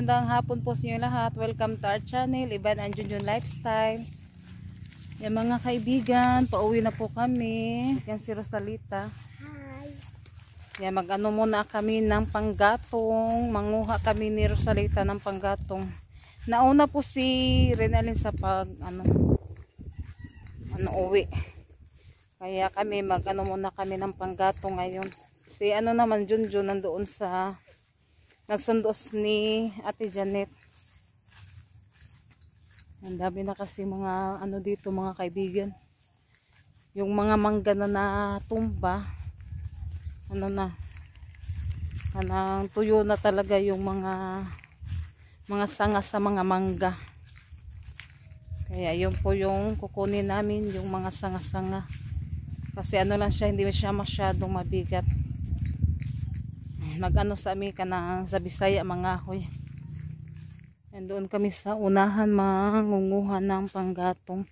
magandang hapon po sa inyo lahat. Welcome to our channel, Ivan and Junjun Lifestyle. Yan mga kaibigan, pauwi na po kami. Yan si Rosalita. Hi. Yan mag-ano muna kami ng panggatong. Manguha kami ni Rosalita ng panggatong. Nauna po si Renalyn sa pag ano ano uwi. Kaya kami mag-ano muna kami ng panggatong ngayon. Si ano naman Junjun nandoon sa nagsundos ni Ate Janet. Ang dami na kasi mga ano dito mga kaibigan. Yung mga mangga na natumba, ano na, anang tuyo na talaga yung mga mga sanga sa mga mangga. Kaya yun po yung kukunin namin, yung mga sanga-sanga. Kasi ano lang siya, hindi siya masyadong mabigat magano sa amin kanang sa Bisaya mga hoy doon kami sa unahan mangunguhan ng panggatong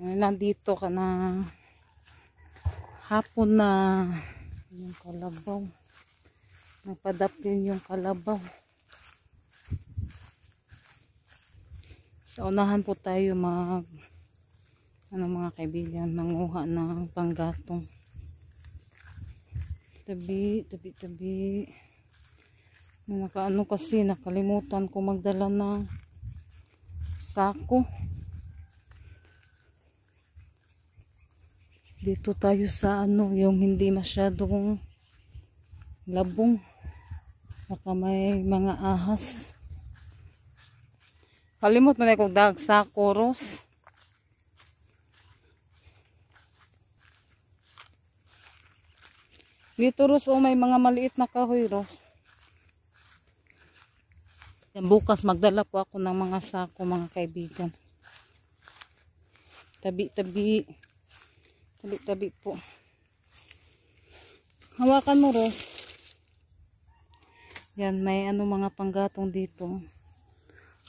nandito ka na hapon na yung kalabaw nagpadaplin yung kalabaw sa unahan po tayo mag ano mga kaibigan manguha ng panggatong tabi tabi tabi nakaano kasi nakalimutan ko magdala ng sako dito tayo sa ano yung hindi masyadong labong baka may mga ahas kalimot mo na kong dag sa koros Dito Ros, oh, may mga maliit na kahoy Ros. Yan, bukas magdala po ako ng mga sako mga kaibigan. Tabi-tabi. Tabi-tabi po. Hawakan mo Ros. Yan, may ano mga panggatong dito.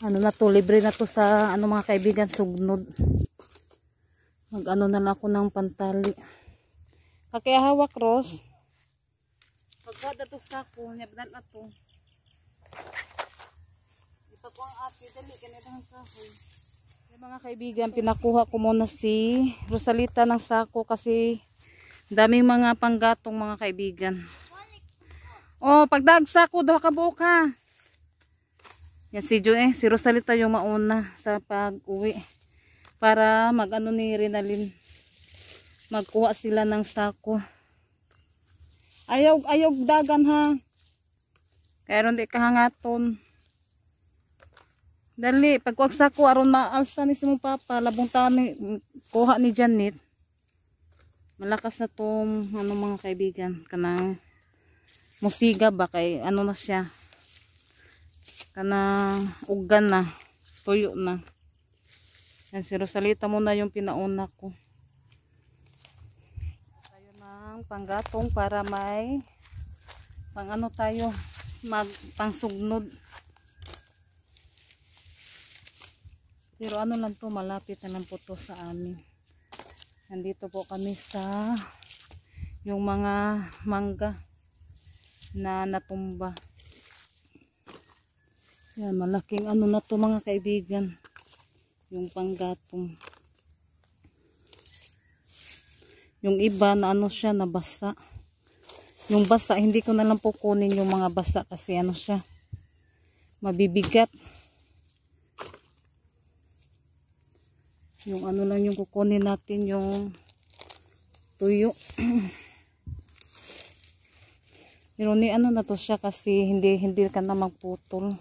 Ano na to, libre na to sa ano mga kaibigan, sugnod. Mag ano na lang ako ng pantali. Kakaya hawak Ros. Pagwada to sako, niya banan na to. ang api, dali, kanilang kahoy. Hey, mga kaibigan, pinakuha ko muna si Rosalita ng sako kasi daming mga panggatong mga kaibigan. Oh, pagdag sako, doha ka buo ka. Yan si Jo eh, si Rosalita yung mauna sa pag-uwi para mag-ano ni Rinalin. Magkuha sila ng sako ayog ayog dagan ha. Kaya ron di kahangaton. Dali, pagkwagsa ko, aron maalsa ni si mong papa, labong tani, kuha ni Janet. Malakas na tong, ano mga kaibigan, kanang musiga ba, kay ano na siya. Kanang ugan na, tuyo na. Yan si Rosalita muna yung pinauna ko panggatong para may pang ano tayo mag pangsugnod pero ano lang to malapit na lang po to sa amin nandito po kami sa yung mga mangga na natumba yan malaking ano na to mga kaibigan yung panggatong Yung iba na ano siya, nabasa. Yung basa, hindi ko na lang po kunin yung mga basa kasi ano siya, mabibigat. Yung ano lang yung kukunin natin yung tuyo. Pero ni ano na to siya kasi hindi hindi ka na magputol.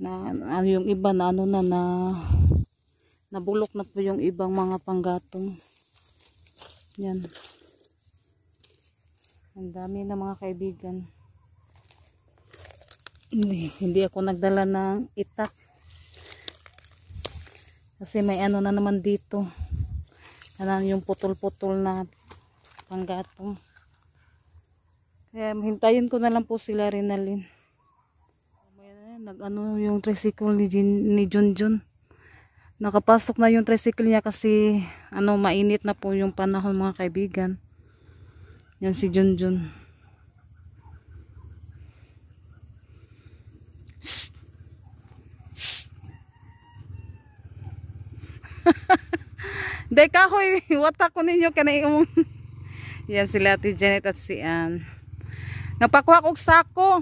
Na, na yung iba na ano na na nabulok na po yung ibang mga panggatong yan ang dami na mga kaibigan hindi, hindi ako nagdala ng itak kasi may ano na naman dito ano yung putol-putol na panggatong kaya hintayin ko na lang po sila Rinalin nag ano yung tricycle ni, Jin, ni Junjun nakapasok na yung tricycle niya kasi ano mainit na po yung panahon mga kaibigan yan si Junjun Deka hoy, wata ko ninyo kanay yan sila ti Janet at si Ann. Napakuha og sako.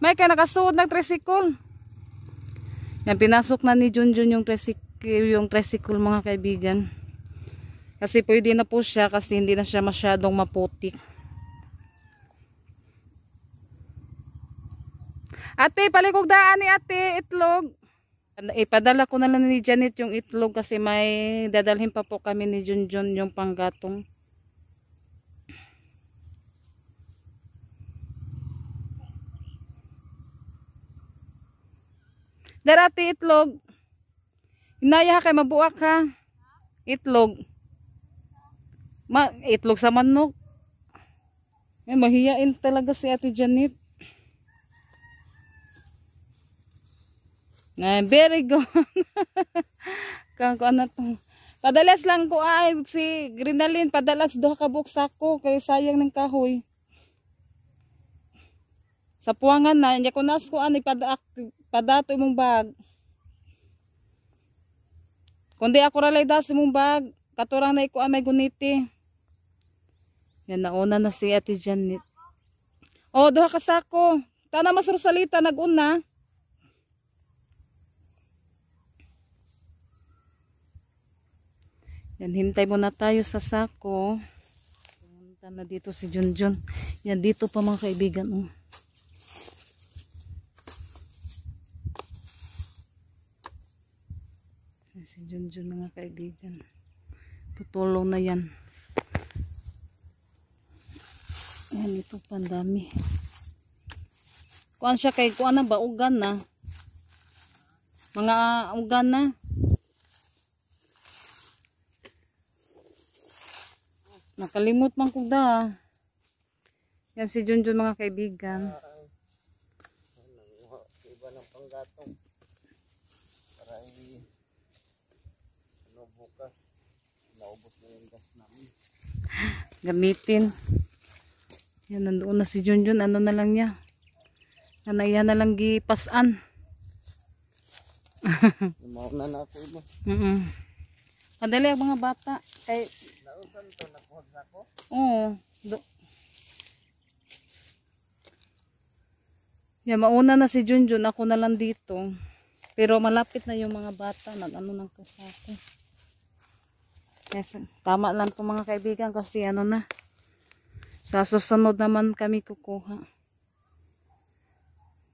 May kay nakasuod ng tricycle. Yan pinasok na ni Junjun yung tricycle yung tricycle mga kaibigan. Kasi pwede na po siya kasi hindi na siya masyadong maputik. Ate, palikog daan ni ate, itlog. Ipadala eh, ko na lang ni Janet yung itlog kasi may dadalhin pa po kami ni Junjun yung panggatong. Darati itlog. Inaya kay mabuak ka. Itlog. Ma itlog sa manok. Eh, mahiyain talaga si Ate Janet. Na very good. Kang ko na Padalas lang ko ay si Grinalin padalas duha ka buksa ko kay sayang ng kahoy. Sa puwangan na, hindi ko nas ko ani padato imong bag. Kundi ako ralay da si mong bag. Katurang na ikuan may guniti. Yan nauna na si Ate Janet. Oh, duha ka sako. Tana mas Rosalita naguna. Yan, hintay mo na tayo sa sako. Pumunta na dito si Junjun. Yan, dito pa mga kaibigan. Oh. Junjun mga kaibigan. Tutulong na yan. Ayan, ito pandami. Kuan siya kay kuan na ba? Ugan na. Mga uh, ugan na. Nakalimot man kong da. Ah. Yan si Junjun mga kaibigan. Ah, ah. Iba ng panggatong. Para hindi Naubos na yung gas namin. Gamitin. Yan, nandoon na si Junjun. Ano na lang niya? Nanaya na lang gipasan. Mauna na ako mo. Mm -mm. Madali ang mga bata. Kay... Nausan to, nakuhag na ako? Oo. Do... Yan, mauna na si Junjun. Ako na lang dito. Pero malapit na yung mga bata. Nag-ano nang kasako. Yes, tama lang po mga kaibigan kasi ano na. Sa susunod naman kami kukuha.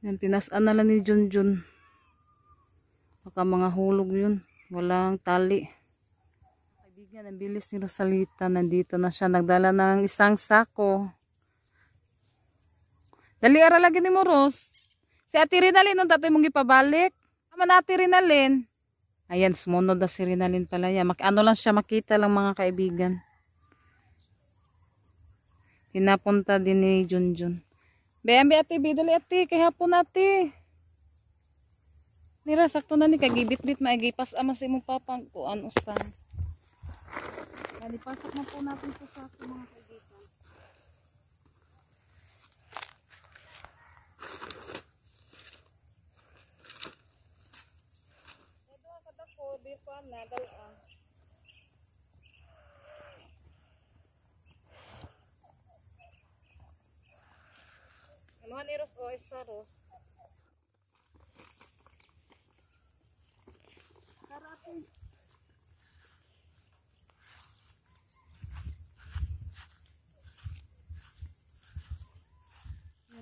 Yan, pinasaan na lang ni Junjun. Baka mga hulog yun. Walang tali. Kaibigan, ang bilis ni Rosalita. Nandito na siya. Nagdala ng isang sako. Dali, ara lagi ni Moros. Si Ate Rinalin, nung datoy mong ipabalik. Ama na Ate Rinalin. Ayan, sumunod na si Rinalin pala yan. Mak ano lang siya, makita lang mga kaibigan. Hinapunta din ni Junjun. Bembe ate, bidali ate, kay hapon Nira, sakto na ni, kagibit-bit maigipas ama si mong papang kuan usang. Nalipasak na po natin sa sakto mga kaibigan. nadali ah. Oh. Namuhan ni o oh, isa Ros. Karapin.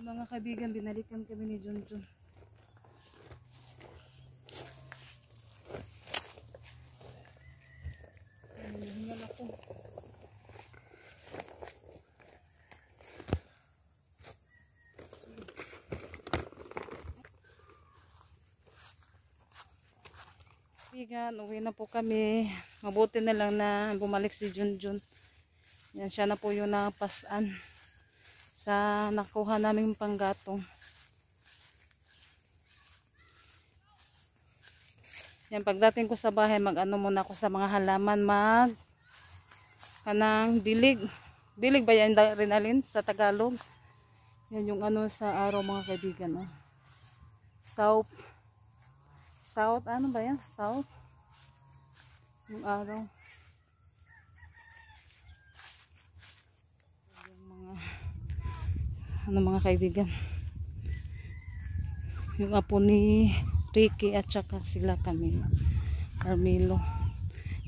Mga kaibigan, binalikan kami ni Junjun. kaibigan, uwi na po kami. Mabuti na lang na bumalik si Junjun. Yan siya na po yung napasan sa nakuha naming panggatong. Yan pagdating ko sa bahay, mag-ano muna ako sa mga halaman, mag kanang dilig. Dilig ba yan rin sa Tagalog? Yan yung ano sa araw mga kaibigan. Oh. Soup. South, ano ba yan? South? Yung araw. Yung mga, ano mga kaibigan. Yung apo ni Ricky at saka sila kami. Carmelo.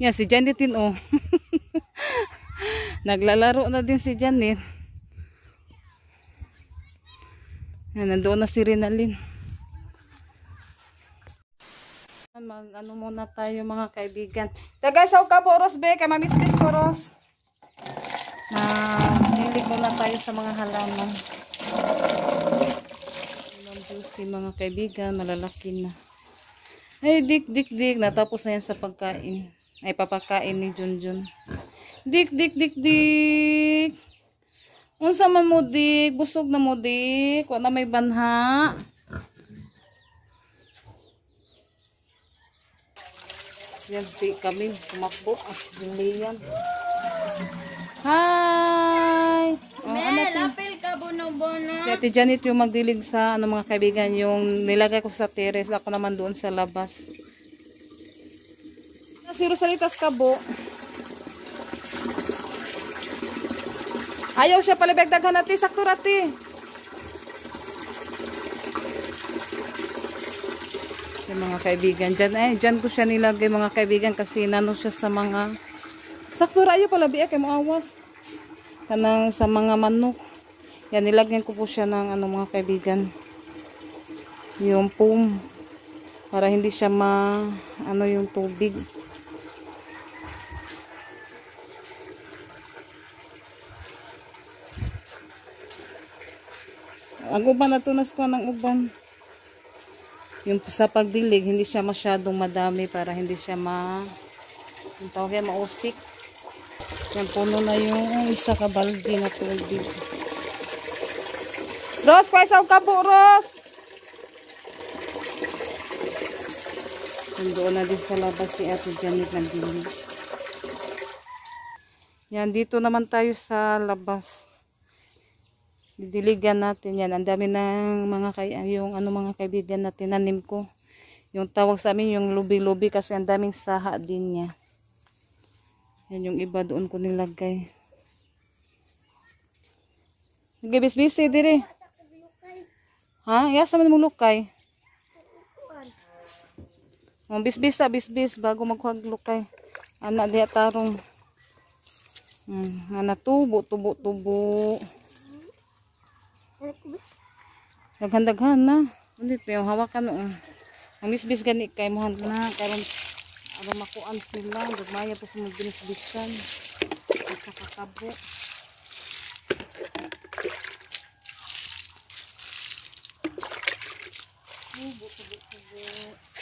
Yan, si Janet din oh. Naglalaro na din si Janet. Yan, nandoon na si Rinalyn. Mag-ano muna tayo mga kaibigan. Tagay sa uka poros be, kay mamisbis poros. Na hilig muna tayo sa mga halaman. Si mga kaibigan, malalaki na. Ay, dik, dik, dik. Natapos na yan sa pagkain. Ay, papakain ni Junjun. Dik, dik, dik, dik. Unsa man mo dik? Busog na mo dik? Wala may banha. Yan si kami kumakbo at bilian. Hi! Oh, Mel, ano apel ka bono-bono. Si Ate Janet yung magdilig sa ano mga kaibigan yung nilagay ko sa terrace. Ako naman doon sa labas. Ah, si Rosalitas Kabo. Ayaw siya palibag daghan natin. Sakto natin. Yan mga kaibigan. Diyan, eh, diyan ko siya nilagay mga kaibigan kasi nano siya sa mga sakto rayo pala biya kay awas Kanang sa mga manok. Yan nilagyan ko po siya ng ano mga kaibigan. Yung pum para hindi siya ma ano yung tubig. Ang uban natunas ko ng uban yung sa pagdilig, hindi siya masyadong madami para hindi siya ma yung tawag yan, mausik. Yan, puno na yung isa ka na tubig. Ros, paisaw ka po, Ros! Doon na din sa labas si Ate Janet nagdilig. Yan, dito naman tayo sa labas didiligan natin yan. Ang dami ng mga kay ah, yung ano mga kaibigan na tinanim ko. Yung tawag sa amin yung lubi-lubi kasi ang daming saha din niya. Yan yung iba doon ko nilagay. Nagbisbisi dire. Ha? Ya sa man mo lukay. Mo bisbis sa bisbis bago maghuwag lukay. Ana diha tarong. Hmm, ana tubo tubo tubo. Daghan-daghan na. Hindi tayo hawakan mo. Oh. Ang bisbis gani kay mo na karon aron makuan sila. Gagmaya pa sa mga binisbisan. Kakakabo. Oh, ubo buto